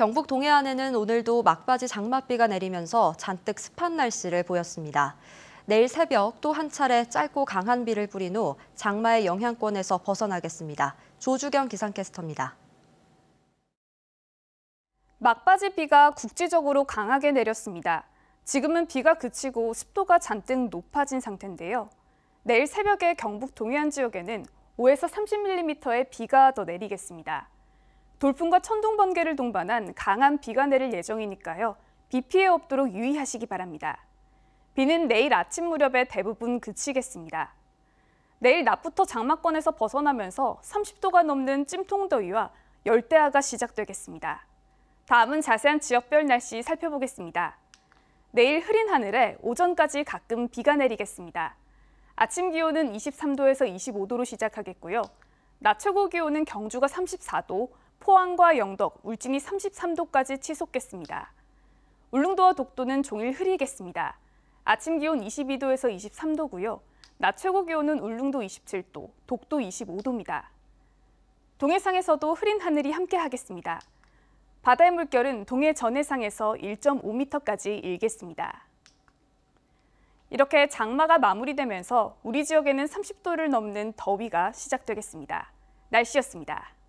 경북 동해안에는 오늘도 막바지 장맛비가 내리면서 잔뜩 습한 날씨를 보였습니다. 내일 새벽 또 한 차례 짧고 강한 비를 뿌린 후 장마의 영향권에서 벗어나겠습니다. 조주경 기상캐스터입니다. 막바지 비가 국지적으로 강하게 내렸습니다. 지금은 비가 그치고 습도가 잔뜩 높아진 상태인데요. 내일 새벽에 경북 동해안 지역에는 5에서 30mm의 비가 더 내리겠습니다. 돌풍과 천둥 번개를 동반한 강한 비가 내릴 예정이니까요. 비 피해 없도록 유의하시기 바랍니다. 비는 내일 아침 무렵에 대부분 그치겠습니다. 내일 낮부터 장마권에서 벗어나면서 30도가 넘는 찜통더위와 열대야가 시작되겠습니다. 다음은 자세한 지역별 날씨 살펴보겠습니다. 내일 흐린 하늘에 오전까지 가끔 비가 내리겠습니다. 아침 기온은 23도에서 25도로 시작하겠고요. 낮 최고 기온은 경주가 34도, 포항과 영덕, 울진이 33도까지 치솟겠습니다. 울릉도와 독도는 종일 흐리겠습니다. 아침 기온 22도에서 23도고요. 낮 최고 기온은 울릉도 27도, 독도 25도입니다. 동해상에서도 흐린 하늘이 함께하겠습니다. 바다의 물결은 동해 전해상에서 1.5m까지 일겠습니다. 이렇게 장마가 마무리되면서 우리 지역에는 30도를 넘는 더위가 시작되겠습니다. 날씨였습니다.